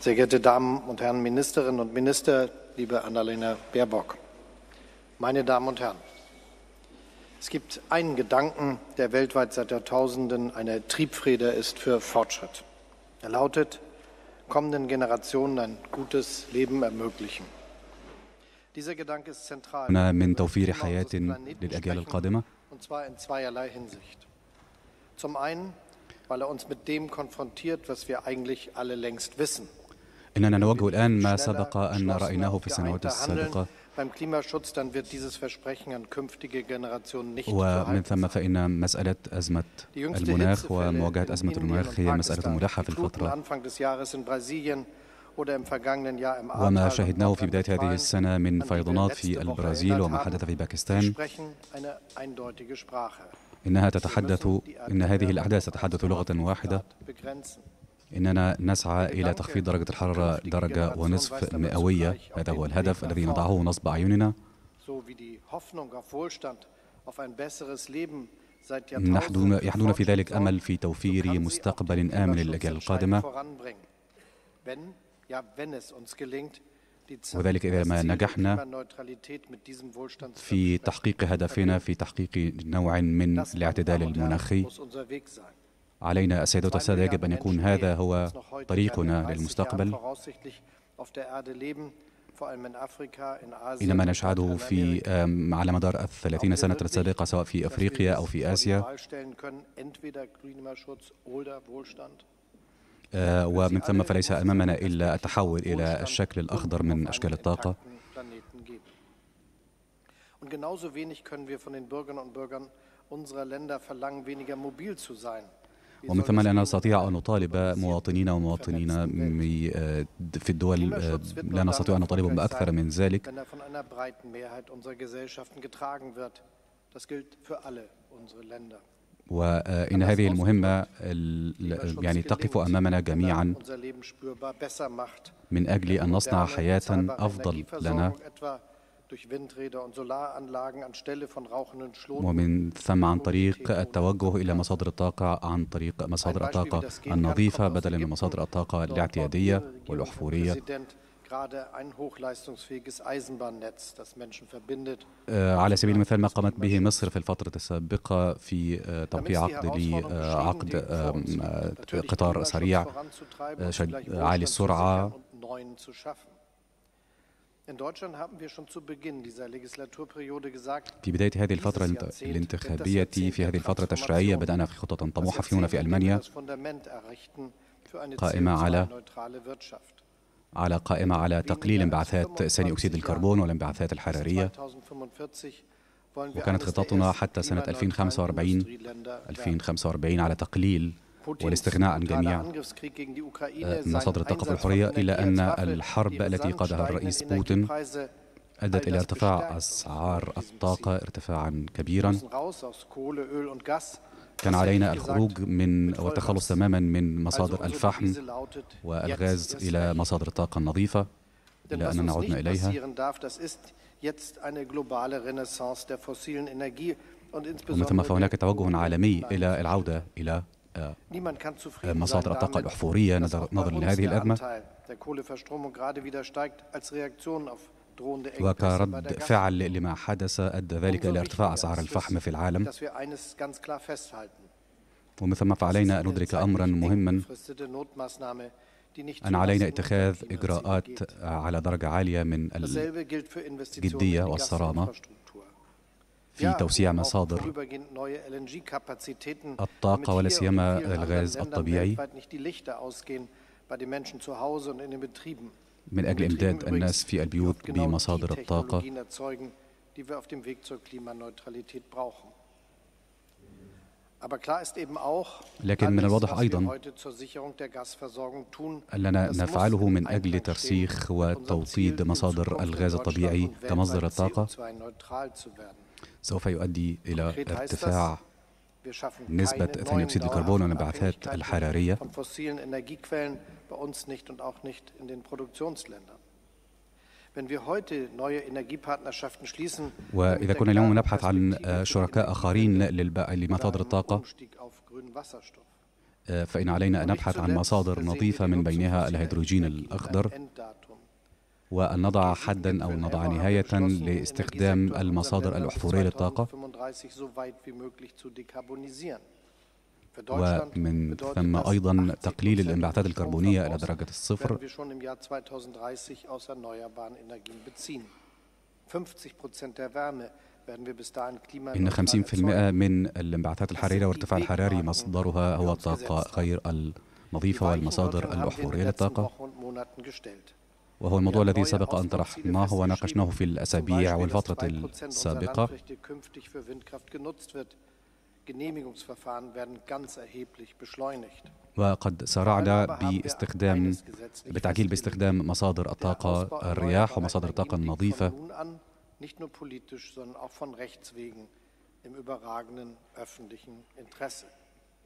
sehr geehrte Damen und Herren Ministerinnen und Minister, liebe Annalena Baerbock, meine Damen und Herren, es gibt einen Gedanken, der weltweit seit Jahrtausenden eine Triebfeder ist für Fortschritt. Er lautet, kommenden Generationen ein gutes Leben ermöglichen. Dieser Gedanke ist ما Und zwar in zweierlei Hinsicht. Zum einen, weil er uns mit dem konfrontiert, was wir eigentlich alle längst wissen – إننا نواجه الآن ما سبق أن رأيناه في السنوات السابقة ومن ثم فإن مسألة أزمة المناخ ومواجهة أزمة المناخ هي مسألة ملحة في الفترة وما شاهدناه في بداية هذه السنة من فيضانات في البرازيل وما حدث في باكستان إنها تتحدث إن هذه الأحداث تتحدث لغة واحدة إننا نسعى إلى تخفيض درجة الحرارة درجة ونصف مئوية هذا هو الهدف الذي نضعه نصب أعيننا نحن يحدون في ذلك أمل في توفير مستقبل آمن للأجيال القادمة وذلك إذا ما نجحنا في تحقيق هدفنا في تحقيق نوع من الاعتدال المناخي علينا السيدة والسادة يجب أن يكون هذا هو طريقنا للمستقبل إنما نشهده في على مدار الثلاثين سنة السابقة سواء في أفريقيا أو في آسيا آه، ومن ثم فليس أمامنا إلا التحول إلى الشكل الأخضر من أشكال الطاقة Und genauso wenig können wir von den Bürgerinnen und Bürgern unserer Länder verlangen, weniger mobil zu sein. ومن ثم لا نستطيع أن نطالب مواطنين ومواطنين آه، في الدول آه، لا نستطيع أن نطالبهم بأكثر من ذلك وإن آه، هذه المهمة يعني تقف أمامنا جميعا من أجل أن نصنع حياة أفضل لنا ومن ثم عن طريق التوجه إلى مصادر الطاقة عن طريق مصادر الطاقة النظيفة بدلا من مصادر الطاقة الاعتيادية والأحفورية آه، على سبيل المثال ما قامت به مصر في الفترة السابقة في آه، توقيع عقد لعقد آه، قطار سريع عالي السرعة في بداية هذه الفترة الانتخابية في هذه الفترة التشريعية بدأنا في خطط طموحة في هنا في ألمانيا قائمة على على قائمة على تقليل انبعاثات ثاني أكسيد الكربون والانبعاثات الحرارية وكانت خططنا حتى سنة 2045 2045 على تقليل والاستغناء عن جميع آه، مصادر الطاقة في الحرية إلى أن الحرب التي قادها الرئيس بوتين أدت إلى ارتفاع أسعار الطاقة ارتفاعا كبيرا كان علينا الخروج من والتخلص تماما من مصادر الفحم والغاز إلى مصادر الطاقة النظيفة إلى أننا عدنا إليها ومثل ما فهناك توجه عالمي إلى العودة إلى آه، آه، مصادر الطاقة الأحفورية نظرا لهذه الأزمة وكرد فعل لما حدث أدى ذلك إلى ارتفاع أسعار الفحم في العالم ومن ثم فعلينا أن ندرك أمرا مهما أن علينا اتخاذ إجراءات على درجة عالية من الجدية والصرامة في توسيع مصادر الطاقة ولا سيما الغاز الطبيعي من أجل إمداد الناس في البيوت بمصادر الطاقة لكن من الواضح أيضا أننا نفعله من أجل ترسيخ وتوطيد مصادر الغاز الطبيعي كمصدر الطاقة سوف يؤدي إلى ارتفاع نسبة ثاني أكسيد الكربون والانبعاثات الحرارية وإذا كنا اليوم نبحث عن شركاء آخرين لمصادر الطاقة آه، فإن علينا أن نبحث عن مصادر نظيفة من بينها الهيدروجين الأخضر وأن نضع حدا أو نضع نهاية لاستخدام المصادر الأحفورية للطاقة ومن ثم أيضا تقليل الانبعاثات الكربونية إلى درجة الصفر إن 50% من الانبعاثات الحرارية وارتفاع الحراري مصدرها هو الطاقة غير النظيفة والمصادر الأحفورية للطاقة وهو الموضوع الذي سبق أن طرحناه وناقشناه في الأسابيع والفترة السابقة وقد سرعنا باستخدام بتعجيل باستخدام مصادر الطاقة الرياح ومصادر الطاقة النظيفة nicht nur politisch, sondern auch von Rechts wegen im überragenden öffentlichen Interesse.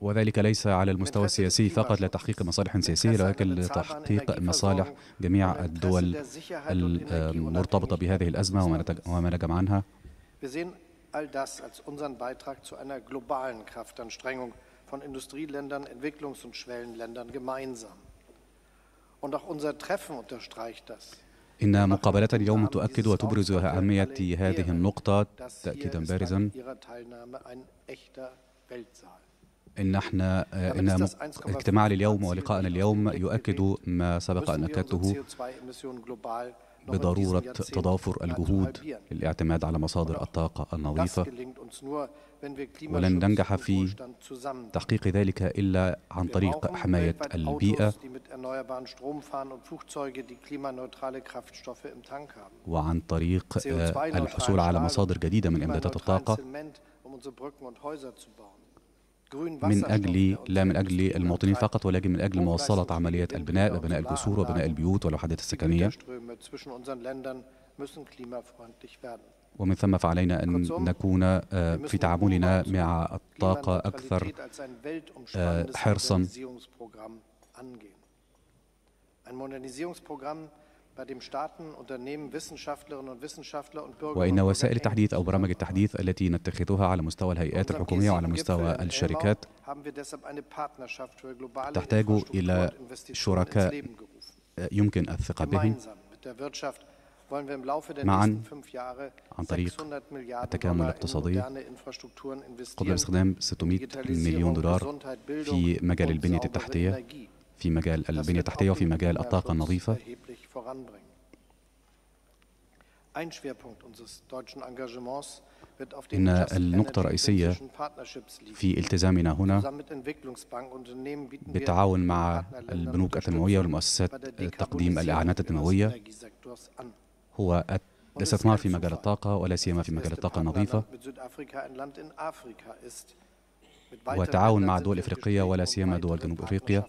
وذلك ليس على المستوى السياسي فقط لتحقيق مصالح سياسية ولكن لتحقيق مصالح جميع الدول المرتبطة بهذه الأزمة وما نجم عنها all das als unseren Beitrag zu einer globalen Kraftanstrengung von Industrieländern, Entwicklungs- und Schwellenländern gemeinsam. Und auch unser Treffen unterstreicht das. إن مقابلتنا اليوم تؤكد وتبرز أهمية هذه النقطة تأكيدا بارزا. ان احنا آه، نعم، ان اجتماعنا اليوم ولقائنا اليوم يؤكد ما سبق ان اكدته بضروره تضافر الجهود للاعتماد على مصادر الطاقه النظيفه ولن ننجح في تحقيق ذلك إلا عن طريق حماية البيئة وعن طريق آه، الحصول على مصادر جديدة من إمدادات الطاقة um من أجل لا من أجل المواطنين فقط ولكن من أجل مواصلة عمليات البناء وبناء الجسور وبناء البيوت والوحدات السكنية ومن ثم فعلينا أن نكون آه، في تعاملنا مع الطاقة أكثر آه، حرصا وإن وسائل التحديث أو برامج التحديث التي نتخذها على مستوى الهيئات الحكومية وعلى مستوى الشركات تحتاج إلى شركاء يمكن الثقة بهم معا عن طريق التكامل الاقتصادي قبل استخدام 600 مليون دولار في مجال البنية التحتية في مجال البنية التحتية وفي مجال الطاقة النظيفة voranbringen. إن النقطة الرئيسية في التزامنا هنا بالتعاون مع البنوك التنموية والمؤسسات تقديم الإعانات التنموية هو الاستثمار في مجال الطاقة ولا سيما في مجال الطاقة النظيفة والتعاون مع دول إفريقية ولا سيما دول جنوب أفريقيا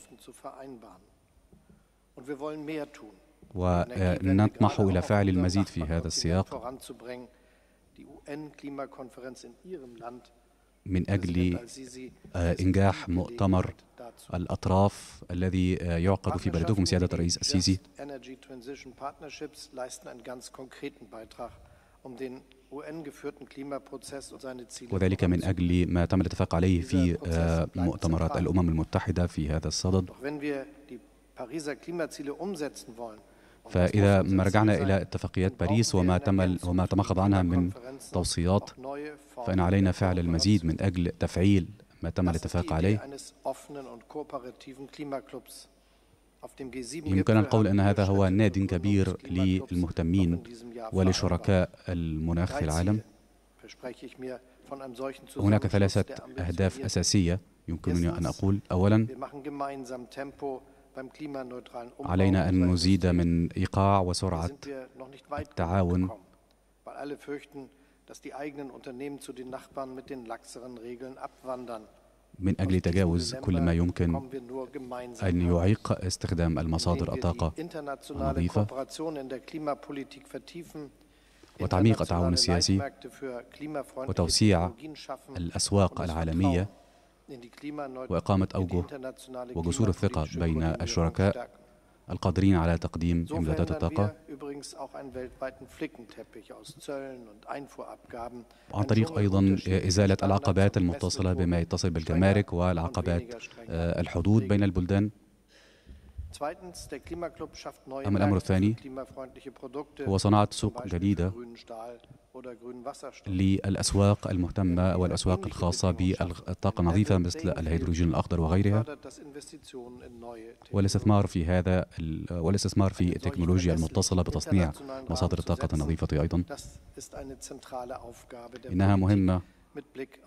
ونطمح إلى فعل المزيد في هذا السياق من أجل آه، إنجاح مؤتمر الأطراف الذي آه، يعقد في بلدكم سيادة الرئيس السيسي وذلك من أجل ما تم الاتفاق عليه في آه، مؤتمرات الأمم المتحدة في هذا الصدد فإذا ما رجعنا إلى اتفاقيات باريس وما تم وما تمخض عنها من توصيات فإن علينا فعل المزيد من أجل تفعيل ما تم الاتفاق عليه يمكن القول أن هذا هو ناد كبير للمهتمين ولشركاء المناخ في العالم هناك ثلاثة أهداف أساسية يمكنني أن أقول أولا علينا أن نزيد من إيقاع وسرعة التعاون من أجل تجاوز كل ما يمكن أن يعيق استخدام المصادر الطاقة النظيفة وتعميق التعاون السياسي وتوسيع الأسواق um العالمية وإقامة أوجه وجسور الثقة بين الشركاء القادرين على تقديم إمدادات الطاقة عن طريق أيضا إزالة العقبات المتصلة بما يتصل بالجمارك والعقبات آه، الحدود بين البلدان أما الأمر الثاني هو صناعة سوق جديدة للأسواق المهتمة والأسواق الخاصة بالطاقة النظيفة مثل الهيدروجين الأخضر وغيرها والاستثمار في هذا والاستثمار في التكنولوجيا المتصلة بتصنيع مصادر الطاقة النظيفة أيضا إنها مهمة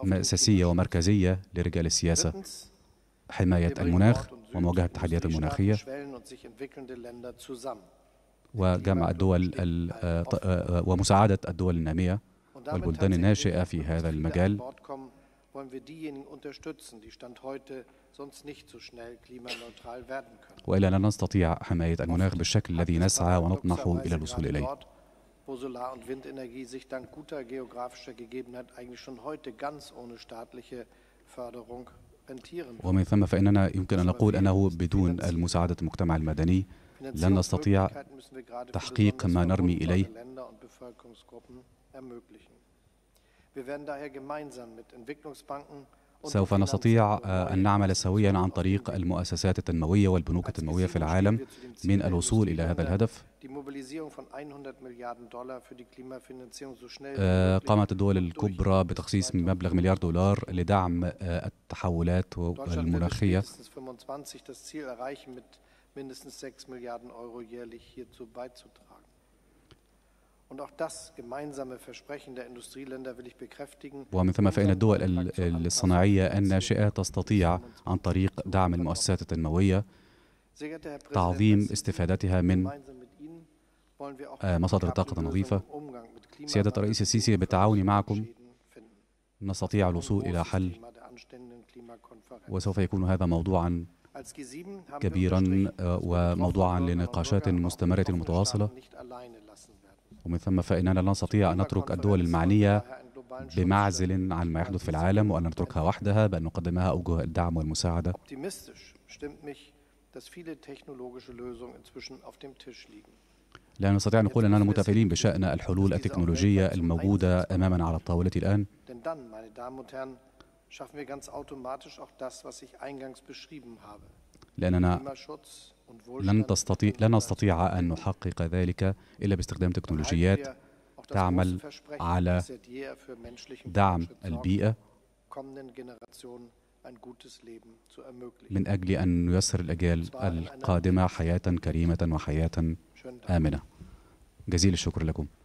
مأساسية ومركزية لرجال السياسة حماية المناخ ومواجهة التحديات المناخية وجمع الدول آه، آه، آه، ومساعدة الدول النامية والبلدان الناشئة في هذا المجال وإلا لا نستطيع حماية المناخ بالشكل الذي نسعى ونطمح إلى الوصول إليه wo Solar- und Windenergie sich dank guter geografischer Gegebenheit eigentlich schon heute ganz ohne staatliche Förderung ومن ثم فإننا يمكن أن نقول أنه بدون المساعدة المجتمع المدني لن نستطيع تحقيق ما نرمي إليه سوف نستطيع آه، أن نعمل سويا عن طريق المؤسسات التنموية والبنوك التنموية في العالم من الوصول إلى هذا الهدف آه، قامت الدول الكبرى بتخصيص مبلغ مليار دولار لدعم آه، التحولات المناخية ومن ثم فإن الدول الصناعية الناشئة تستطيع عن طريق دعم المؤسسات التنموية تعظيم استفادتها من آه، مصادر الطاقة النظيفة سيادة الرئيس السيسي بالتعاون معكم نستطيع الوصول إلى حل وسوف يكون هذا موضوعا كبيرا آه، وموضوعا لنقاشات مستمرة متواصلة ومن ثم فإننا لا نستطيع أن نترك الدول المعنية بمعزل عن ما يحدث في العالم وأن نتركها وحدها بأن نقدمها أوجه الدعم والمساعدة لا نستطيع أن نقول أننا متفائلين بشأن الحلول التكنولوجية الموجودة أمامنا على الطاولة الآن لأننا لن تستطيع لن نستطيع أن نحقق ذلك إلا باستخدام تكنولوجيات تعمل على دعم البيئة من أجل أن نيسر الأجيال القادمة حياة كريمة وحياة آمنة جزيل الشكر لكم